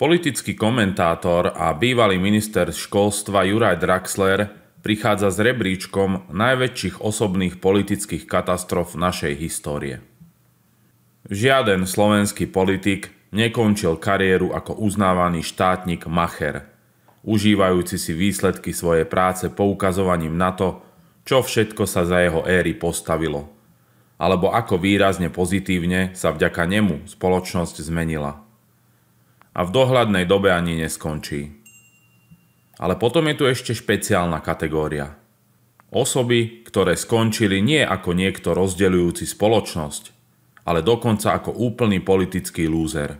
Politický komentátor a bývalý minister školstva Juraj Draxler prichádza s rebríčkom najväčších osobných politických katastrof našej histórie. Žiaden slovenský politik nekončil kariéru ako uznávaný štátnik Macher, užívajúci si výsledky svojej práce poukazovaním na to, čo všetko sa za jeho éry postavilo, alebo ako výrazne pozitívne sa vďaka nemu spoločnosť zmenila a v dohľadnej dobe ani neskončí. Ale potom je tu ešte špeciálna kategória. Osoby, ktoré skončili nie ako niekto rozdeľujúci spoločnosť, ale dokonca ako úplný politický lúzer.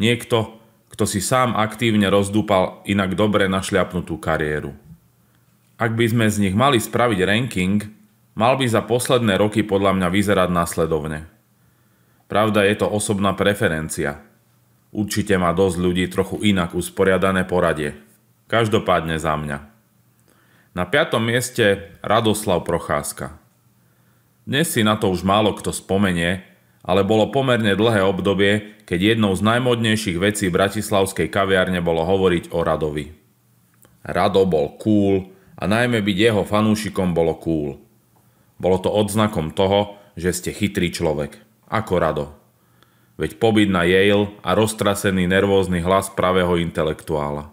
Niekto, kto si sám aktívne rozdúpal inak dobre našľapnutú kariéru. Ak by sme z nich mali spraviť ranking, mal by za posledné roky podľa mňa vyzerať následovne. Pravda je to osobná preferencia – Určite má dosť ľudí trochu inak usporiadané poradie. Každopádne za mňa. Na piatom mieste Radoslav Procházka. Dnes si na to už málo kto spomenie, ale bolo pomerne dlhé obdobie, keď jednou z najmodnejších vecí bratislavskej kaviárne bolo hovoriť o Radovi. Rado bol cool a najmä byť jeho fanúšikom bolo cool. Bolo to odznakom toho, že ste chytrý človek. Ako Rado veď pobyt na Yale a roztrasený nervózny hlas pravého intelektuála.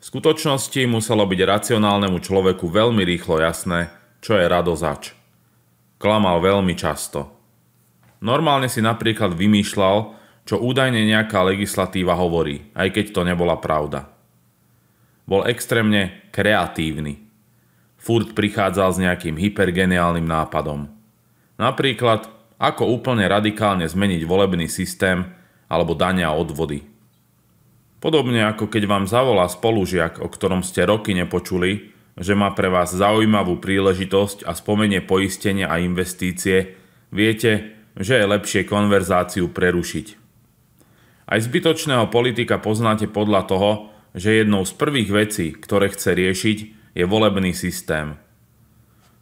V skutočnosti muselo byť racionálnemu človeku veľmi rýchlo jasné, čo je radozač. Klamal veľmi často. Normálne si napríklad vymýšľal, čo údajne nejaká legislatíva hovorí, aj keď to nebola pravda. Bol extrémne kreatívny. Furt prichádzal s nejakým hypergeniálnym nápadom. Napríklad ako úplne radikálne zmeniť volebný systém alebo dania odvody. Podobne ako keď vám zavolá spolužiak, o ktorom ste roky nepočuli, že má pre vás zaujímavú príležitosť a spomenie poistenia a investície, viete, že je lepšie konverzáciu prerušiť. Aj zbytočného politika poznáte podľa toho, že jednou z prvých vecí, ktoré chce riešiť, je volebný systém.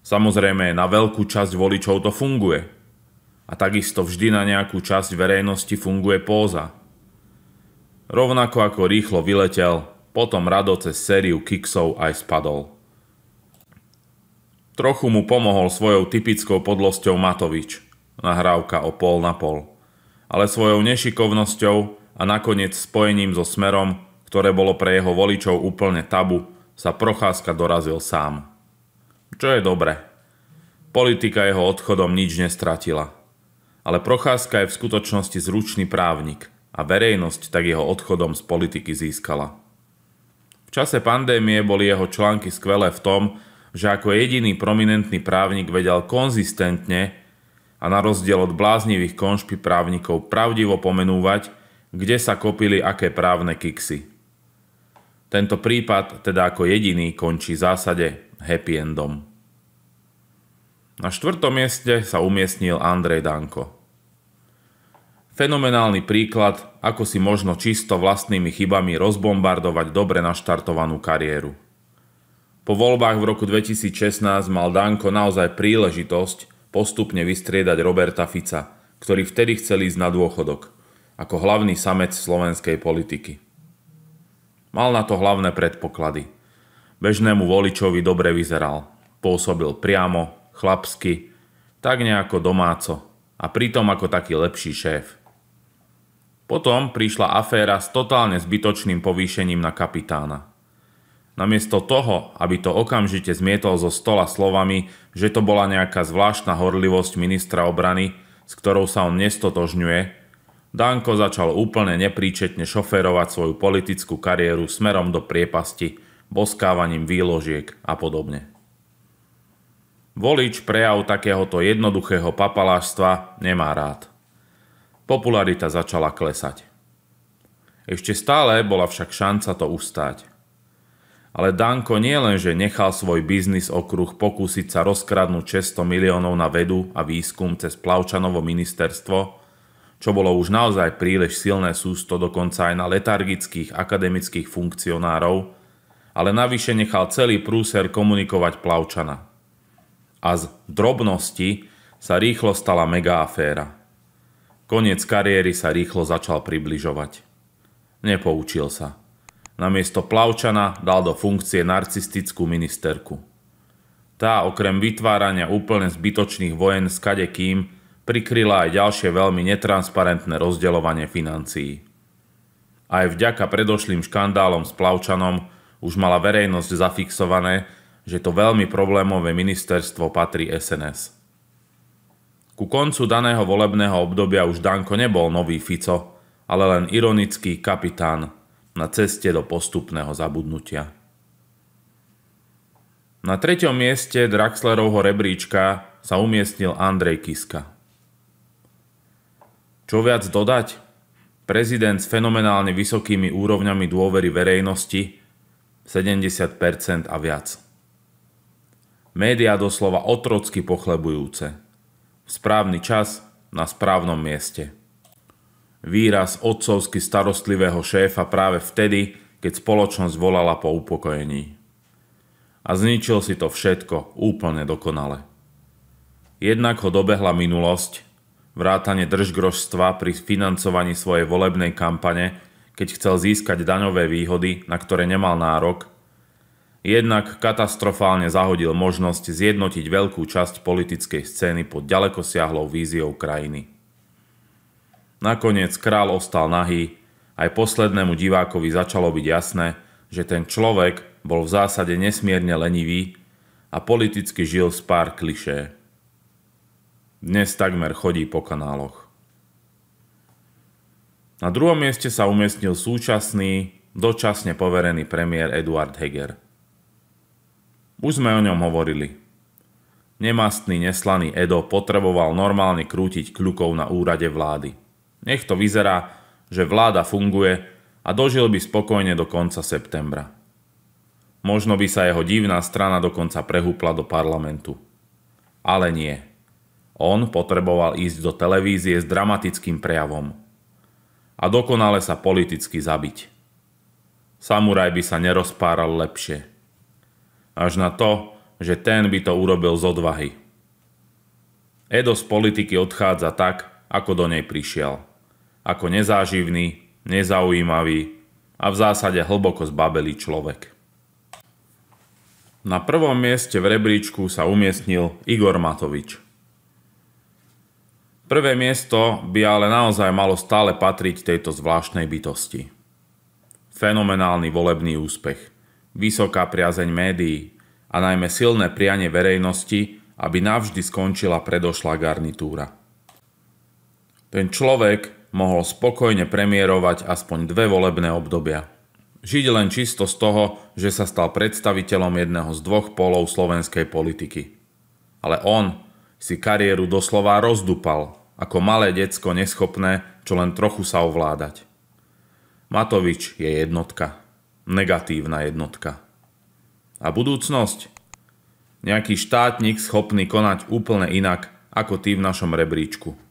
Samozrejme, na veľkú časť voličov to funguje – a takisto vždy na nejakú časť verejnosti funguje póza. Rovnako ako rýchlo vyletel, potom rado cez sériu kiksov aj spadol. Trochu mu pomohol svojou typickou podlosťou Matovič, nahrávka o pol na pol, ale svojou nešikovnosťou a nakoniec spojením so smerom, ktoré bolo pre jeho voličov úplne tabu, sa Procházka dorazil sám. Čo je dobre. Politika jeho odchodom nič nestratila – ale Procházka je v skutočnosti zručný právnik a verejnosť tak jeho odchodom z politiky získala. V čase pandémie boli jeho články skvelé v tom, že ako jediný prominentný právnik vedel konzistentne a na rozdiel od bláznivých konšpi právnikov pravdivo pomenúvať, kde sa kopili aké právne kiksy. Tento prípad teda ako jediný končí v zásade happy endom. Na štvrtom mieste sa umiestnil Andrej Danko – fenomenálny príklad, ako si možno čisto vlastnými chybami rozbombardovať dobre naštartovanú kariéru. Po voľbách v roku 2016 mal Danko naozaj príležitosť postupne vystriedať Roberta Fica, ktorý vtedy chcel ísť na dôchodok, ako hlavný samec slovenskej politiky. Mal na to hlavné predpoklady. Bežnému voličovi dobre vyzeral. Pôsobil priamo, chlapsky, tak nejako domáco a pritom ako taký lepší šéf. Potom prišla aféra s totálne zbytočným povýšením na kapitána. Namiesto toho, aby to okamžite zmietol zo stola slovami, že to bola nejaká zvláštna horlivosť ministra obrany, s ktorou sa on nestotožňuje, Danko začal úplne nepríčetne šoférovať svoju politickú kariéru smerom do priepasti, boskávaním výložiek a podobne. Volič prejav takéhoto jednoduchého papalážstva nemá rád. Popularita začala klesať. Ešte stále bola však šanca to ustáť. Ale Danko nie nechal svoj biznis okruh pokúsiť sa rozkradnúť 600 miliónov na vedu a výskum cez Plavčanovo ministerstvo, čo bolo už naozaj príliš silné sústo dokonca aj na letargických akademických funkcionárov, ale navyše nechal celý prúser komunikovať Plavčana. A z drobnosti sa rýchlo stala mega aféra. Koniec kariéry sa rýchlo začal približovať. Nepoučil sa. Namiesto Plavčana dal do funkcie narcistickú ministerku. Tá okrem vytvárania úplne zbytočných vojen s kadekým prikryla aj ďalšie veľmi netransparentné rozdeľovanie financií. Aj vďaka predošlým škandálom s Plavčanom už mala verejnosť zafixované, že to veľmi problémové ministerstvo patrí SNS. Ku koncu daného volebného obdobia už Danko nebol nový Fico, ale len ironický kapitán na ceste do postupného zabudnutia. Na treťom mieste Draxlerovho rebríčka sa umiestnil Andrej Kiska. Čo viac dodať? Prezident s fenomenálne vysokými úrovňami dôvery verejnosti 70% a viac. Média doslova otrocky pochlebujúce – správny čas na správnom mieste. Výraz otcovsky starostlivého šéfa práve vtedy, keď spoločnosť volala po upokojení. A zničil si to všetko úplne dokonale. Jednak ho dobehla minulosť, vrátane držgrožstva pri financovaní svojej volebnej kampane, keď chcel získať daňové výhody, na ktoré nemal nárok – Jednak katastrofálne zahodil možnosť zjednotiť veľkú časť politickej scény pod ďaleko siahlou víziou krajiny. Nakoniec král ostal nahý, aj poslednému divákovi začalo byť jasné, že ten človek bol v zásade nesmierne lenivý a politicky žil z pár klišé. Dnes takmer chodí po kanáloch. Na druhom mieste sa umiestnil súčasný, dočasne poverený premiér Eduard Heger – už sme o ňom hovorili. Nemastný, neslaný Edo potreboval normálne krútiť kľukov na úrade vlády. Nech to vyzerá, že vláda funguje a dožil by spokojne do konca septembra. Možno by sa jeho divná strana dokonca prehúpla do parlamentu. Ale nie. On potreboval ísť do televízie s dramatickým prejavom. A dokonale sa politicky zabiť. Samuraj by sa nerozpáral lepšie až na to, že ten by to urobil z odvahy. Edo z politiky odchádza tak, ako do nej prišiel. Ako nezáživný, nezaujímavý a v zásade hlboko zbabelý človek. Na prvom mieste v rebríčku sa umiestnil Igor Matovič. Prvé miesto by ale naozaj malo stále patriť tejto zvláštnej bytosti. Fenomenálny volebný úspech – vysoká priazeň médií a najmä silné prianie verejnosti, aby navždy skončila predošlá garnitúra. Ten človek mohol spokojne premiérovať aspoň dve volebné obdobia. Žiť len čisto z toho, že sa stal predstaviteľom jedného z dvoch polov slovenskej politiky. Ale on si kariéru doslova rozdupal, ako malé decko neschopné, čo len trochu sa ovládať. Matovič je jednotka negatívna jednotka. A budúcnosť? Nejaký štátnik schopný konať úplne inak ako ty v našom rebríčku.